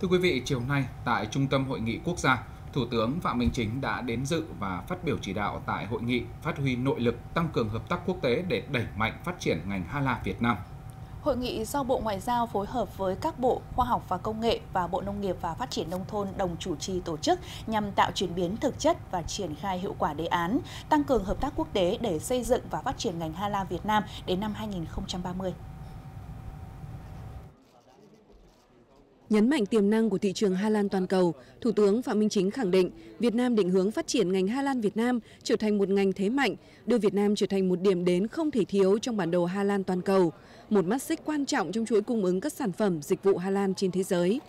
Thưa quý vị, chiều nay tại Trung tâm Hội nghị Quốc gia, Thủ tướng Phạm Minh Chính đã đến dự và phát biểu chỉ đạo tại hội nghị phát huy nội lực tăng cường hợp tác quốc tế để đẩy mạnh phát triển ngành la Việt Nam. Hội nghị do Bộ Ngoại giao phối hợp với các Bộ Khoa học và Công nghệ và Bộ Nông nghiệp và Phát triển Nông thôn đồng chủ trì tổ chức nhằm tạo chuyển biến thực chất và triển khai hiệu quả đề án, tăng cường hợp tác quốc tế để xây dựng và phát triển ngành la Việt Nam đến năm 2030. Nhấn mạnh tiềm năng của thị trường Hà Lan toàn cầu, Thủ tướng Phạm Minh Chính khẳng định Việt Nam định hướng phát triển ngành Hà Lan Việt Nam trở thành một ngành thế mạnh, đưa Việt Nam trở thành một điểm đến không thể thiếu trong bản đồ Hà Lan toàn cầu, một mắt xích quan trọng trong chuỗi cung ứng các sản phẩm dịch vụ Hà Lan trên thế giới.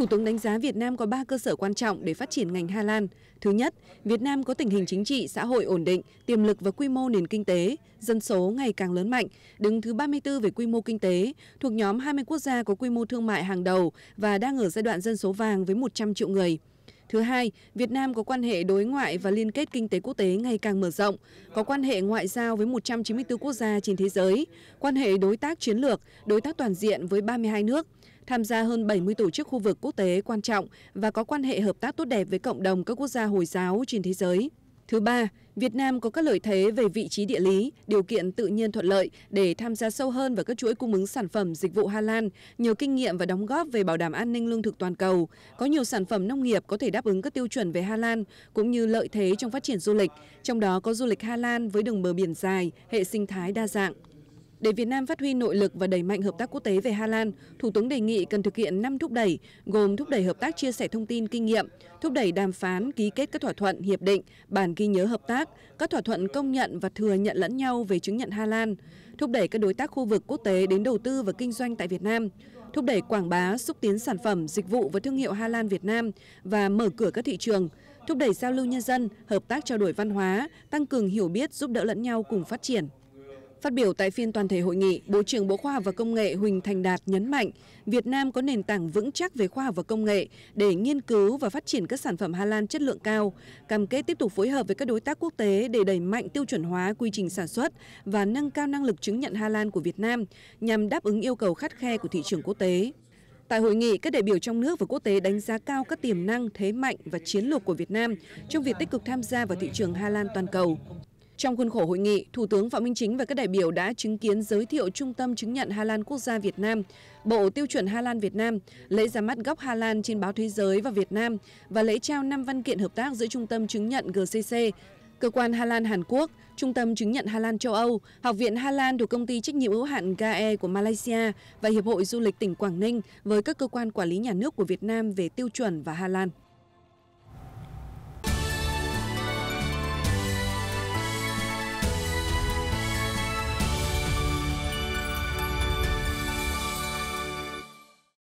Thủ tướng đánh giá Việt Nam có 3 cơ sở quan trọng để phát triển ngành Hà Lan. Thứ nhất, Việt Nam có tình hình chính trị, xã hội ổn định, tiềm lực và quy mô nền kinh tế, dân số ngày càng lớn mạnh, đứng thứ 34 về quy mô kinh tế, thuộc nhóm 20 quốc gia có quy mô thương mại hàng đầu và đang ở giai đoạn dân số vàng với 100 triệu người. Thứ hai, Việt Nam có quan hệ đối ngoại và liên kết kinh tế quốc tế ngày càng mở rộng, có quan hệ ngoại giao với 194 quốc gia trên thế giới, quan hệ đối tác chiến lược, đối tác toàn diện với 32 nước, tham gia hơn 70 tổ chức khu vực quốc tế quan trọng và có quan hệ hợp tác tốt đẹp với cộng đồng các quốc gia Hồi giáo trên thế giới. Thứ ba, Việt Nam có các lợi thế về vị trí địa lý, điều kiện tự nhiên thuận lợi để tham gia sâu hơn vào các chuỗi cung ứng sản phẩm dịch vụ Hà Lan, nhiều kinh nghiệm và đóng góp về bảo đảm an ninh lương thực toàn cầu. Có nhiều sản phẩm nông nghiệp có thể đáp ứng các tiêu chuẩn về Hà Lan, cũng như lợi thế trong phát triển du lịch, trong đó có du lịch Hà Lan với đường bờ biển dài, hệ sinh thái đa dạng. Để Việt Nam phát huy nội lực và đẩy mạnh hợp tác quốc tế về Hà Lan, Thủ tướng đề nghị cần thực hiện 5 thúc đẩy, gồm thúc đẩy hợp tác chia sẻ thông tin kinh nghiệm, thúc đẩy đàm phán, ký kết các thỏa thuận, hiệp định, bản ghi nhớ hợp tác, các thỏa thuận công nhận và thừa nhận lẫn nhau về chứng nhận Hà Lan, thúc đẩy các đối tác khu vực quốc tế đến đầu tư và kinh doanh tại Việt Nam, thúc đẩy quảng bá, xúc tiến sản phẩm, dịch vụ và thương hiệu Hà Lan Việt Nam và mở cửa các thị trường, thúc đẩy giao lưu nhân dân, hợp tác trao đổi văn hóa, tăng cường hiểu biết, giúp đỡ lẫn nhau cùng phát triển. Phát biểu tại phiên toàn thể hội nghị, Bộ trưởng Bộ Khoa học và Công nghệ Huỳnh Thành Đạt nhấn mạnh, Việt Nam có nền tảng vững chắc về khoa học và công nghệ để nghiên cứu và phát triển các sản phẩm Hà Lan chất lượng cao, cam kết tiếp tục phối hợp với các đối tác quốc tế để đẩy mạnh tiêu chuẩn hóa quy trình sản xuất và nâng cao năng lực chứng nhận Hà Lan của Việt Nam nhằm đáp ứng yêu cầu khắt khe của thị trường quốc tế. Tại hội nghị, các đại biểu trong nước và quốc tế đánh giá cao các tiềm năng, thế mạnh và chiến lược của Việt Nam trong việc tích cực tham gia vào thị trường Hà Lan toàn cầu. Trong khuôn khổ hội nghị, Thủ tướng Phạm Minh Chính và các đại biểu đã chứng kiến giới thiệu Trung tâm chứng nhận Hà Lan Quốc gia Việt Nam, Bộ Tiêu chuẩn Hà Lan Việt Nam, lễ ra mắt góc Hà Lan trên báo thế giới và Việt Nam và lễ trao 5 văn kiện hợp tác giữa Trung tâm chứng nhận GCC, Cơ quan Hà Lan Hàn Quốc, Trung tâm chứng nhận Hà Lan châu Âu, Học viện Hà Lan thuộc công ty trách nhiệm hữu hạn GAE của Malaysia và Hiệp hội Du lịch tỉnh Quảng Ninh với các cơ quan quản lý nhà nước của Việt Nam về tiêu chuẩn và Hà Lan.